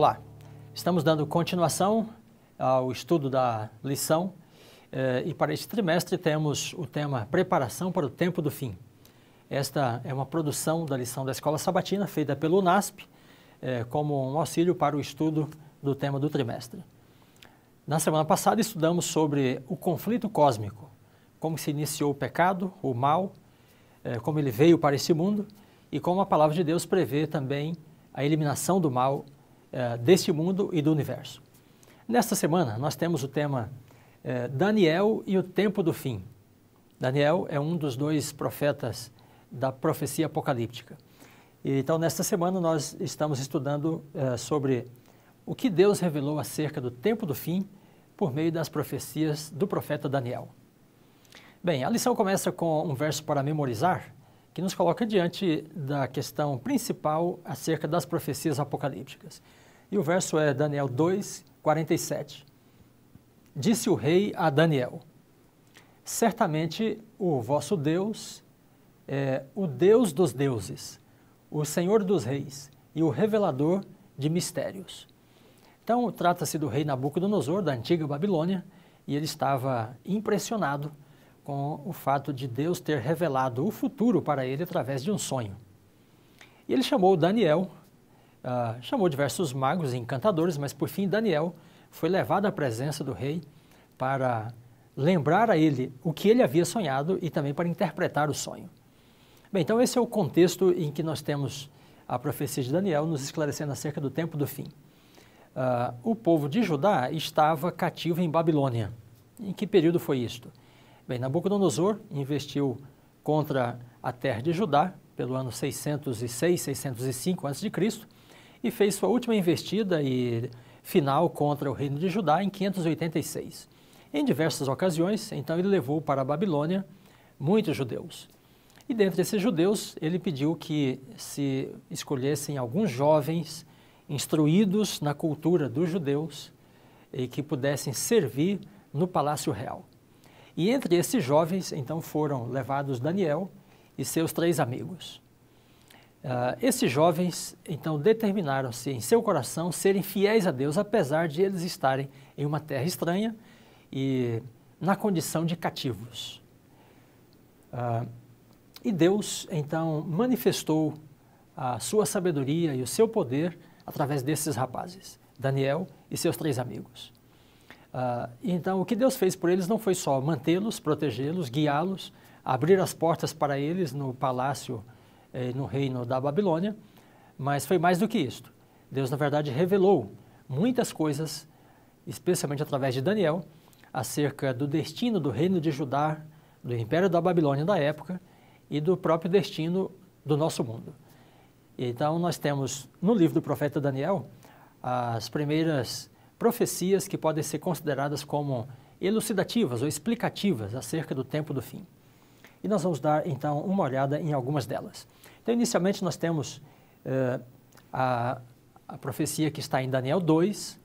Olá, estamos dando continuação ao estudo da lição eh, e para este trimestre temos o tema Preparação para o Tempo do Fim. Esta é uma produção da lição da Escola Sabatina feita pelo UNASP eh, como um auxílio para o estudo do tema do trimestre. Na semana passada estudamos sobre o conflito cósmico, como se iniciou o pecado, o mal, eh, como ele veio para esse mundo e como a palavra de Deus prevê também a eliminação do mal eh, deste mundo e do universo. Nesta semana, nós temos o tema é, Daniel e o tempo do fim. Daniel é um dos dois profetas da profecia apocalíptica. E, então, nesta semana, nós estamos estudando é, sobre o que Deus revelou acerca do tempo do fim por meio das profecias do profeta Daniel. Bem, a lição começa com um verso para memorizar, que nos coloca diante da questão principal acerca das profecias apocalípticas. E o verso é Daniel 2, 47. Disse o rei a Daniel: Certamente o vosso Deus é o Deus dos deuses, o Senhor dos reis e o revelador de mistérios. Então, trata-se do rei Nabucodonosor, da antiga Babilônia, e ele estava impressionado com o fato de Deus ter revelado o futuro para ele através de um sonho. E ele chamou Daniel, uh, chamou diversos magos e encantadores, mas por fim Daniel foi levado à presença do rei para lembrar a ele o que ele havia sonhado e também para interpretar o sonho. Bem, então esse é o contexto em que nós temos a profecia de Daniel nos esclarecendo acerca do tempo do fim. Uh, o povo de Judá estava cativo em Babilônia. Em que período foi isto? Bem, Nabucodonosor investiu contra a terra de Judá pelo ano 606, 605 a.C. e fez sua última investida e final contra o reino de Judá em 586. Em diversas ocasiões, então ele levou para a Babilônia muitos judeus. E dentre esses judeus, ele pediu que se escolhessem alguns jovens instruídos na cultura dos judeus e que pudessem servir no palácio real. E entre esses jovens, então, foram levados Daniel e seus três amigos. Uh, esses jovens, então, determinaram-se em seu coração serem fiéis a Deus, apesar de eles estarem em uma terra estranha e na condição de cativos. Uh, e Deus, então, manifestou a sua sabedoria e o seu poder através desses rapazes, Daniel e seus três amigos. Uh, então, o que Deus fez por eles não foi só mantê-los, protegê-los, guiá-los, abrir as portas para eles no palácio, eh, no reino da Babilônia, mas foi mais do que isto. Deus, na verdade, revelou muitas coisas, especialmente através de Daniel, acerca do destino do reino de Judá, do império da Babilônia da época e do próprio destino do nosso mundo. Então, nós temos no livro do profeta Daniel as primeiras profecias que podem ser consideradas como elucidativas ou explicativas acerca do tempo do fim. E nós vamos dar então uma olhada em algumas delas. Então, inicialmente, nós temos uh, a, a profecia que está em Daniel 2,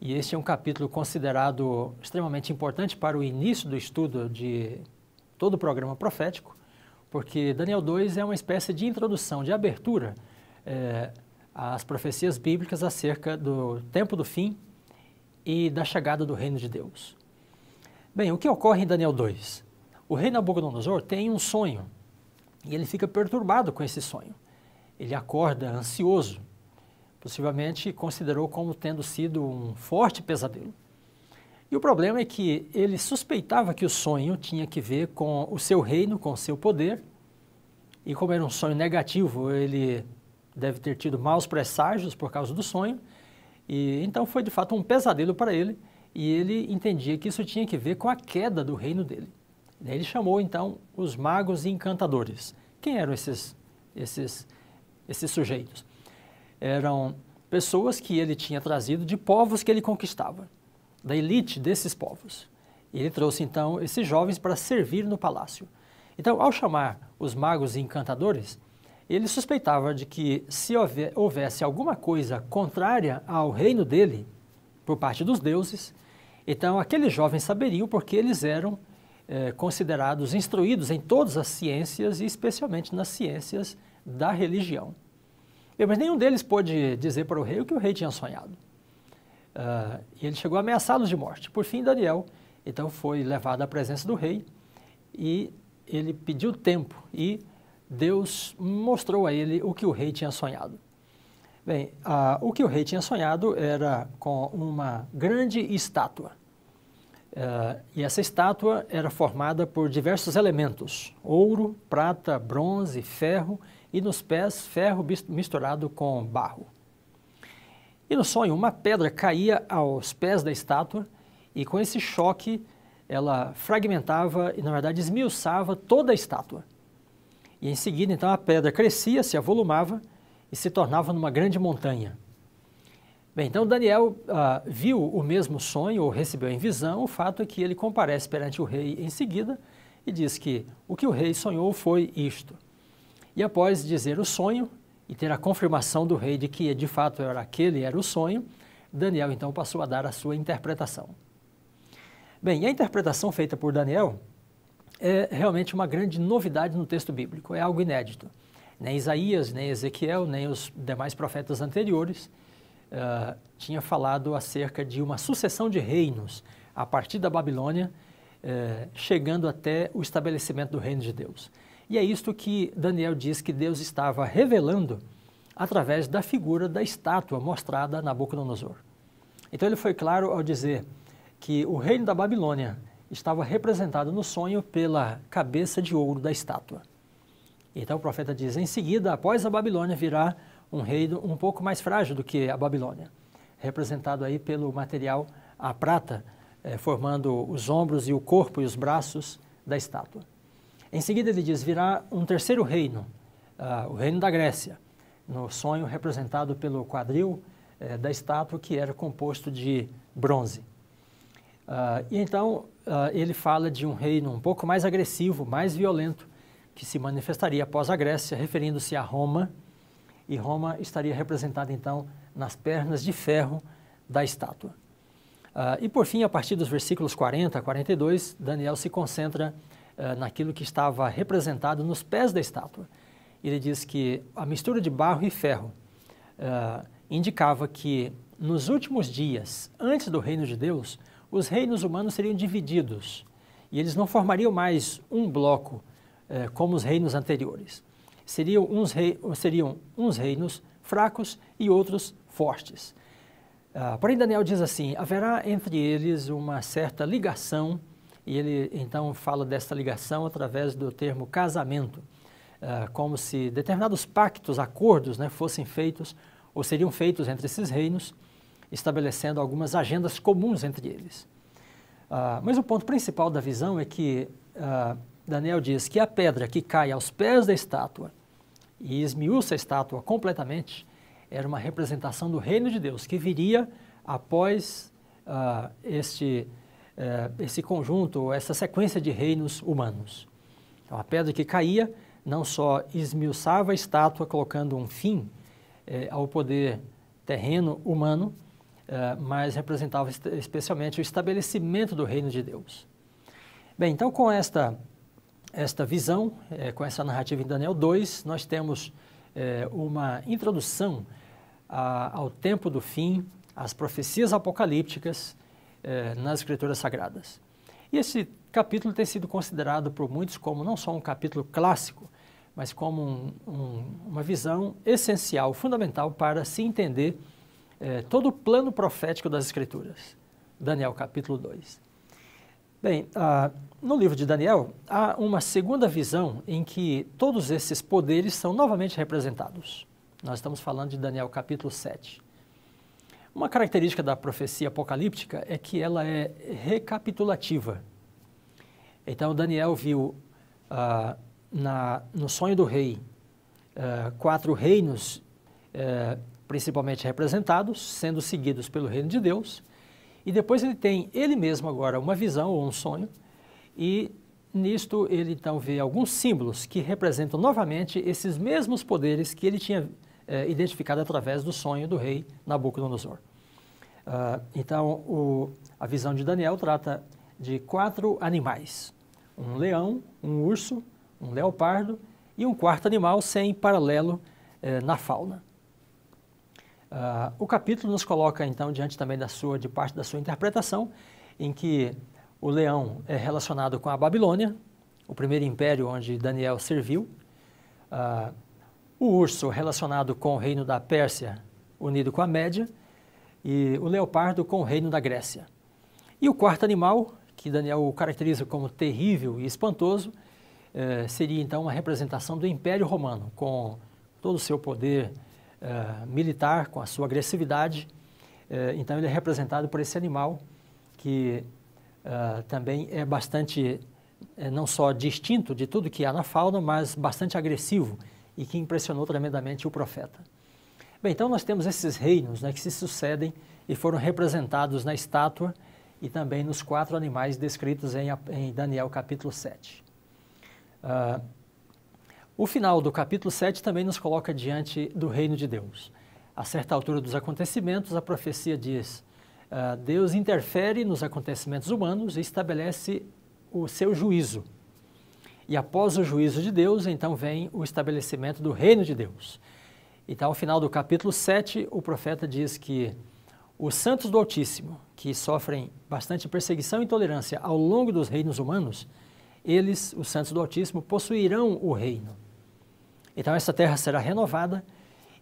e este é um capítulo considerado extremamente importante para o início do estudo de todo o programa profético, porque Daniel 2 é uma espécie de introdução, de abertura eh, as profecias bíblicas acerca do tempo do fim e da chegada do reino de Deus. Bem, o que ocorre em Daniel 2? O rei Nabucodonosor tem um sonho e ele fica perturbado com esse sonho. Ele acorda ansioso, possivelmente considerou como tendo sido um forte pesadelo. E o problema é que ele suspeitava que o sonho tinha que ver com o seu reino, com o seu poder, e como era um sonho negativo, ele deve ter tido maus presságios por causa do sonho. E então foi de fato um pesadelo para ele, e ele entendia que isso tinha que ver com a queda do reino dele. Ele chamou então os magos e encantadores. Quem eram esses esses esses sujeitos? Eram pessoas que ele tinha trazido de povos que ele conquistava, da elite desses povos. Ele trouxe então esses jovens para servir no palácio. Então, ao chamar os magos e encantadores, ele suspeitava de que se houvesse alguma coisa contrária ao reino dele, por parte dos deuses, então aqueles jovens saberiam porque eles eram eh, considerados instruídos em todas as ciências e especialmente nas ciências da religião. Mas nenhum deles pôde dizer para o rei o que o rei tinha sonhado. Uh, e ele chegou a ameaçá-los de morte. Por fim, Daniel então foi levado à presença do rei e ele pediu tempo e Deus mostrou a ele o que o rei tinha sonhado. Bem, o que o rei tinha sonhado era com uma grande estátua. Uh, e essa estátua era formada por diversos elementos: ouro, prata, bronze, ferro e nos pés ferro misturado com barro. E no sonho, uma pedra caía aos pés da estátua e com esse choque ela fragmentava e, na verdade, esmiuçava toda a estátua. E em seguida, então, a pedra crescia, se avolumava e se tornava numa grande montanha. Bem, então Daniel ah, viu o mesmo sonho ou recebeu em visão o fato é que ele comparece perante o rei em seguida e diz que o que o rei sonhou foi isto. E após dizer o sonho e ter a confirmação do rei de que de fato era aquele era o sonho, Daniel então passou a dar a sua interpretação. Bem, a interpretação feita por Daniel é realmente uma grande novidade no texto bíblico, é algo inédito. Nem Isaías, nem Ezequiel, nem os demais profetas anteriores uh, tinha falado acerca de uma sucessão de reinos a partir da Babilônia, uh, chegando até o estabelecimento do reino de Deus. E é isto que Daniel diz que Deus estava revelando através da figura da estátua mostrada a Nabucodonosor. Então ele foi claro ao dizer que o reino da Babilônia estava representado no sonho pela cabeça de ouro da estátua. Então o profeta diz: Em seguida, após a Babilônia, virá um reino um pouco mais frágil do que a Babilônia, representado aí pelo material a prata, eh, formando os ombros e o corpo e os braços da estátua. Em seguida, ele diz: virá um terceiro reino, uh, o reino da Grécia, no sonho representado pelo quadril eh, da estátua, que era composto de bronze. Uh, e então uh, ele fala de um reino um pouco mais agressivo, mais violento, que se manifestaria após a Grécia, referindo-se a Roma, e Roma estaria representada então nas pernas de ferro da estátua. Uh, e por fim, a partir dos versículos 40 a 42, Daniel se concentra naquilo que estava representado nos pés da estátua. Ele diz que a mistura de barro e ferro indicava que nos últimos dias, antes do reino de Deus, os reinos humanos seriam divididos e eles não formariam mais um bloco eh, como os reinos anteriores. Seriam uns, rei, seriam uns reinos fracos e outros fortes. Ah, porém, Daniel diz assim: haverá entre eles uma certa ligação, e ele então fala dessa ligação através do termo casamento, ah, como se determinados pactos, acordos né, fossem feitos ou seriam feitos entre esses reinos estabelecendo algumas agendas comuns entre eles. Uh, mas o ponto principal da visão é que uh, Daniel diz que a pedra que cai aos pés da estátua e esmiuça a estátua completamente era uma representação do reino de Deus que viria após uh, este, eh, esse conjunto, essa sequência de reinos humanos. Então, a pedra que caía não só esmiuçava a estátua, colocando um fim eh, ao poder terreno humano, eh, mas representava especialmente o estabelecimento do reino de Deus. Bem, então com esta, esta visão, eh, com essa narrativa em Daniel 2, nós temos eh, uma introdução ao tempo do fim, às profecias apocalípticas nas Escrituras Sagradas. E esse capítulo tem sido considerado por muitos como não só um capítulo clássico, mas como um, um, uma visão essencial, fundamental para se entender é, todo o plano profético das Escrituras. Daniel capítulo 2. Bem, ah, no livro de Daniel há uma segunda visão em que todos esses poderes são novamente representados. Nós estamos falando de Daniel capítulo 7. Uma característica da profecia apocalíptica é que ela é recapitulativa. Então Daniel viu ah, na, no sonho do rei ah, quatro reinos eh, principalmente representados, sendo seguidos pelo reino de Deus. E depois ele tem ele mesmo agora uma visão ou um sonho, e nisto ele então vê alguns símbolos que representam novamente esses mesmos poderes que ele tinha eh, identificado através do sonho do rei Nabucodonosor. Uh, então, o, a visão de Daniel trata de quatro animais: um leão, um urso, um leopardo e um quarto animal sem paralelo eh, na fauna. Uh, o capítulo nos coloca, então, diante também da sua, de parte da sua interpretação, em que o leão é relacionado com a Babilônia, o primeiro império onde Daniel serviu, uh, o urso relacionado com o reino da Pérsia, unido com a Média, e o leopardo com o reino da Grécia. E o quarto animal, que Daniel caracteriza como terrível e espantoso, eh, seria então uma representação do Império Romano, com todo o seu poder, eh, militar, com a sua agressividade. Uh, então, ele é representado por esse animal, que uh, também é bastante, não só distinto de tudo que há na fauna, mas bastante agressivo e que impressionou tremendamente o profeta. Bem, então nós temos esses reinos né, que se sucedem e foram representados na estátua e também nos quatro animais descritos em, em Daniel capítulo 7. Uh, ah, o final do capítulo 7 também nos coloca diante do reino de Deus. A certa altura dos acontecimentos, a profecia diz: uh, Deus interfere nos acontecimentos humanos e estabelece o seu juízo. E após o juízo de Deus, então vem o estabelecimento do reino de Deus. Então, ao final do capítulo 7, o profeta diz que os santos do Altíssimo, que sofrem bastante perseguição e intolerância ao longo dos reinos humanos, eles, os santos do Altíssimo, possuirão o reino. Então essa terra será renovada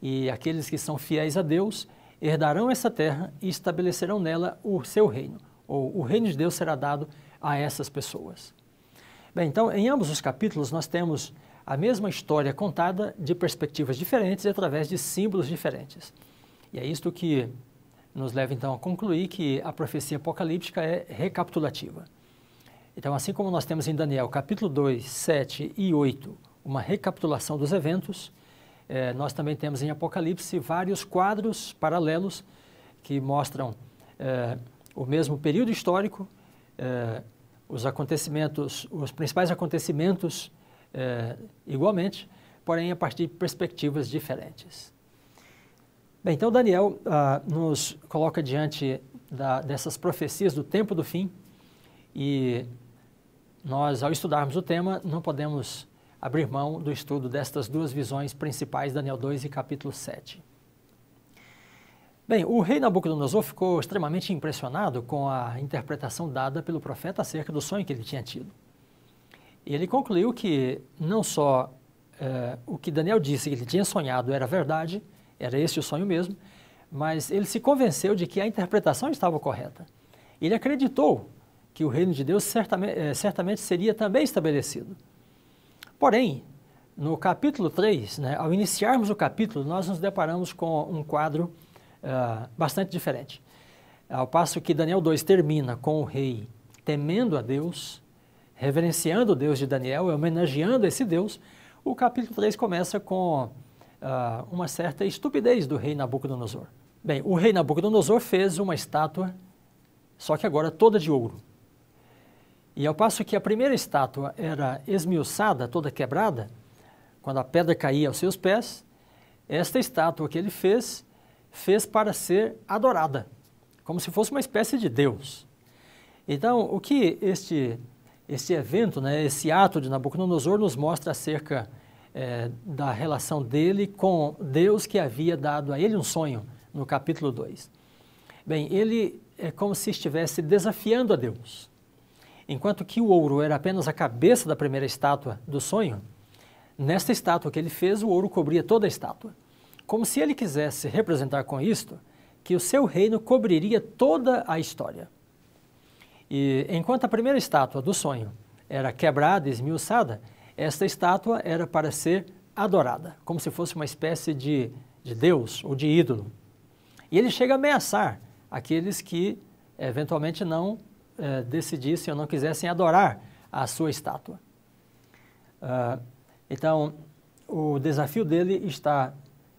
e aqueles que são fiéis a Deus herdarão essa terra e estabelecerão nela o seu reino, ou o reino de Deus será dado a essas pessoas. Bem, então em ambos os capítulos nós temos a mesma história contada de perspectivas diferentes e através de símbolos diferentes. E é isto que nos leva então a concluir que a profecia apocalíptica é recapitulativa. Então, assim como nós temos em Daniel capítulo 2, 7 e 8, uma recapitulação dos eventos. É, nós também temos em Apocalipse vários quadros paralelos que mostram é, o mesmo período histórico, é, os acontecimentos, os principais acontecimentos é, igualmente, porém a partir de perspectivas diferentes. Bem, então Daniel ah, nos coloca diante da, dessas profecias do tempo do fim e nós, ao estudarmos o tema, não podemos abrir mão do estudo destas duas visões principais, Daniel 2 e capítulo 7. Bem, o rei Nabucodonosor ficou extremamente impressionado com a interpretação dada pelo profeta acerca do sonho que ele tinha tido. E ele concluiu que não só eh, o que Daniel disse que ele tinha sonhado era verdade, era esse o sonho mesmo, mas ele se convenceu de que a interpretação estava correta. Ele acreditou que o reino de Deus certamente, eh, certamente seria também estabelecido. Porém, no capítulo 3, né, ao iniciarmos o capítulo, nós nos deparamos com um quadro uh, bastante diferente. Ao passo que Daniel 2 termina com o rei temendo a Deus, reverenciando o Deus de Daniel e homenageando esse Deus, o capítulo 3 começa com uh, uma certa estupidez do rei Nabucodonosor. Bem, o rei Nabucodonosor fez uma estátua, só que agora toda de ouro. E ao passo que a primeira estátua era esmiuçada, toda quebrada, quando a pedra caía aos seus pés, esta estátua que ele fez, fez para ser adorada, como se fosse uma espécie de Deus. Então, o que este, este evento, né, esse ato de Nabucodonosor nos mostra acerca é, da relação dele com Deus que havia dado a ele um sonho, no capítulo 2. Bem, ele é como se estivesse desafiando a Deus. Enquanto que o ouro era apenas a cabeça da primeira estátua do sonho, nesta estátua que ele fez, o ouro cobria toda a estátua. Como se ele quisesse representar com isto que o seu reino cobriria toda a história. E enquanto a primeira estátua do sonho era quebrada, e esmiuçada, esta estátua era para ser adorada, como se fosse uma espécie de, de Deus ou de ídolo. E ele chega a ameaçar aqueles que eventualmente não eh, decidissem ou não quisessem adorar a sua estátua. Uh, então, o desafio dele está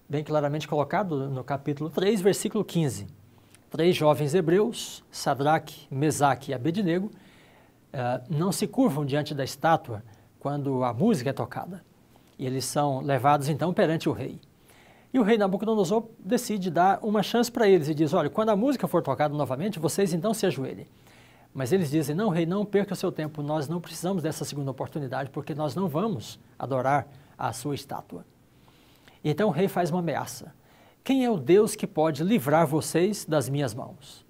bem claramente colocado no capítulo 3, versículo 15. Três jovens hebreus, Sadraque, Mesaque e Abednego, uh, não se curvam diante da estátua quando a música é tocada. E eles são levados então perante o rei. E o rei Nabucodonosor decide dar uma chance para eles e diz: Olha, quando a música for tocada novamente, vocês então se ajoelhem. Mas eles dizem: não, rei, não perca o seu tempo, nós não precisamos dessa segunda oportunidade, porque nós não vamos adorar a sua estátua. Então o rei faz uma ameaça: quem é o Deus que pode livrar vocês das minhas mãos?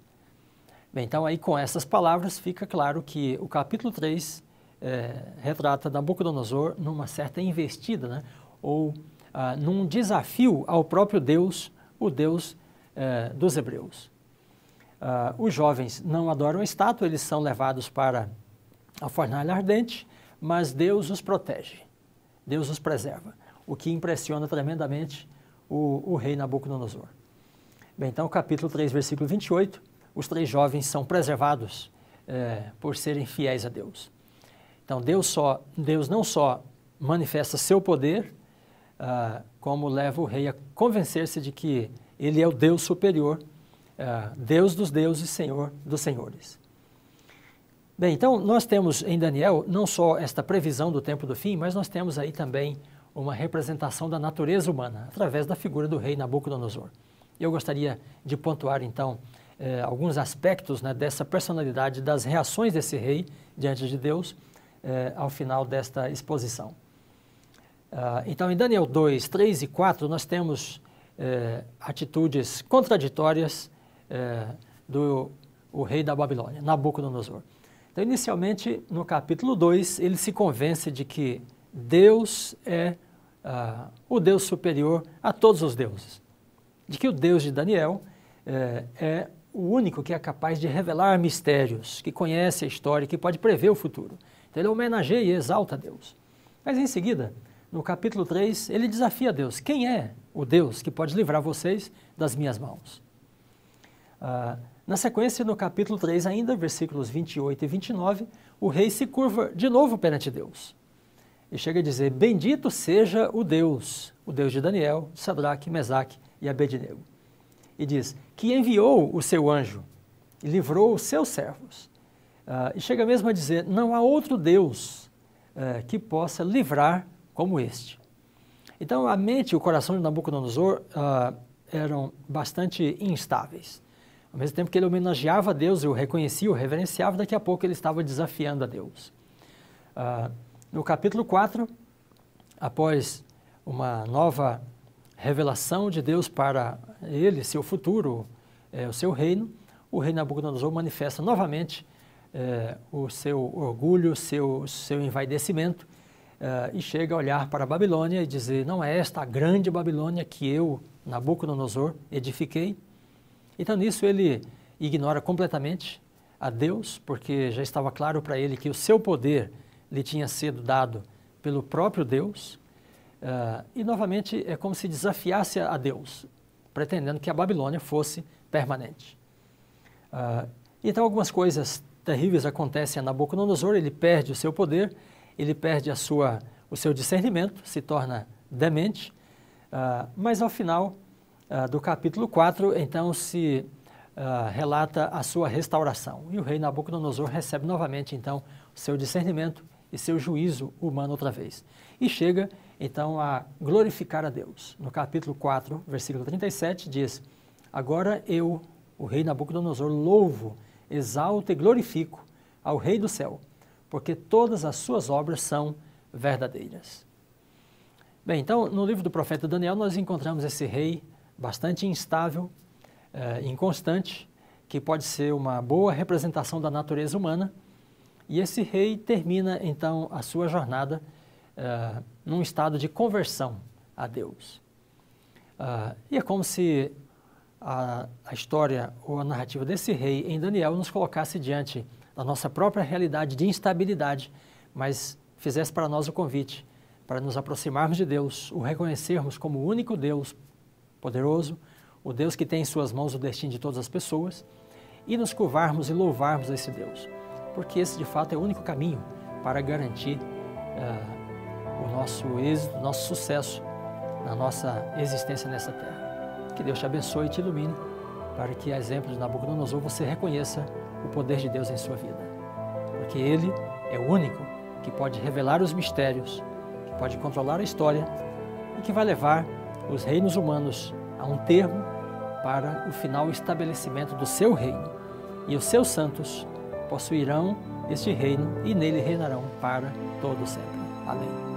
Bem, então, aí com essas palavras fica claro que o capítulo 3 é, eh, retrata Nabucodonosor numa certa investida, né? ou ah, num desafio ao próprio Deus, o Deus eh, dos Hebreus. Uh, os jovens não adoram a estátua, eles são levados para a fornalha ardente, mas Deus os protege, Deus os preserva, o que impressiona tremendamente o, o rei Nabucodonosor. Bem, então, capítulo 3, versículo 28, os três jovens são preservados é, por serem fiéis a Deus. Então, Deus, só, Deus não só manifesta seu poder, uh, como leva o rei a convencer-se de que ele é o Deus superior é, Deus dos deuses, Senhor dos senhores. Bem, então nós temos em Daniel não só esta previsão do tempo do fim, mas nós temos aí também uma representação da natureza humana através da figura do rei Nabucodonosor. Eu gostaria de pontuar então eh, alguns aspectos né, dessa personalidade, das reações desse rei diante de Deus eh, ao final desta exposição. Ah, então, em Daniel 2, 3 e 4, nós temos eh, atitudes contraditórias é, do o rei da Babilônia, Nabucodonosor. Então, inicialmente, no capítulo 2, ele se convence de que Deus é ah, o Deus superior a todos os deuses. De que o Deus de Daniel é, é o único que é capaz de revelar mistérios, que conhece a história, que pode prever o futuro. Então, ele homenageia e exalta Deus. Mas, em seguida, no capítulo 3, ele desafia Deus: Quem é o Deus que pode livrar vocês das minhas mãos? Ah, na sequência, no capítulo 3, ainda, versículos 28 e 29, o rei se curva de novo perante Deus. E chega a dizer: Bendito seja o Deus, o Deus de Daniel, Sadraque, Mesaque e Abednego. E diz: Que enviou o seu anjo e livrou os seus servos. Ah, e chega mesmo a dizer: Não há outro Deus eh, que possa livrar como este. Então, a mente e o coração de Nabucodonosor ah, eram bastante instáveis. Ao mesmo tempo que ele homenageava Deus, eu reconhecia, eu reverenciava, daqui a pouco ele estava desafiando a Deus. Ah, no capítulo 4, após uma nova revelação de Deus para ele, seu futuro, é, o seu reino, o rei Nabucodonosor manifesta novamente é, o seu orgulho, o seu, seu envaidecimento é, e chega a olhar para a Babilônia e dizer: Não é esta a grande Babilônia que eu, Nabucodonosor, edifiquei? Então, nisso, ele ignora completamente a Deus, porque já estava claro para ele que o seu poder lhe tinha sido dado pelo próprio Deus. Uh, e, novamente, é como se desafiasse a Deus, pretendendo que a Babilônia fosse permanente. Uh, então, algumas coisas terríveis acontecem a Nabucodonosor, ele perde o seu poder, ele perde a sua, o seu discernimento, se torna demente, uh, mas ao final ah, do capítulo 4, então se uh, relata a sua restauração. E o rei Nabucodonosor recebe novamente, então, seu discernimento e seu juízo humano outra vez. E chega, então, a glorificar a Deus. No capítulo 4, versículo 37, diz: Agora eu, o rei Nabucodonosor, louvo, exalto e glorifico ao Rei do céu, porque todas as suas obras são verdadeiras. Bem, então, no livro do profeta Daniel, nós encontramos esse rei bastante instável, é, inconstante, que pode ser uma boa representação da natureza humana. E esse rei termina então a sua jornada é, num estado de conversão a Deus. É, e é como se a, a história ou a narrativa desse rei em Daniel nos colocasse diante da nossa própria realidade de instabilidade, mas fizesse para nós o convite para nos aproximarmos de Deus, o reconhecermos como o único Deus poderoso, o Deus que tem em suas mãos o destino de todas as pessoas, e nos curvarmos e louvarmos a esse Deus, porque esse de fato é o único caminho para garantir uh, o nosso êxito, nosso sucesso na nossa existência nessa terra. Que Deus te abençoe e te ilumine para que, a exemplo de Nabucodonosor, você reconheça o poder de Deus em sua vida, porque Ele é o único que pode revelar os mistérios, que pode controlar a história e que vai levar os reinos humanos a um termo para o final estabelecimento do seu reino. E os seus santos possuirão este reino e nele reinarão para todo sempre. Amém.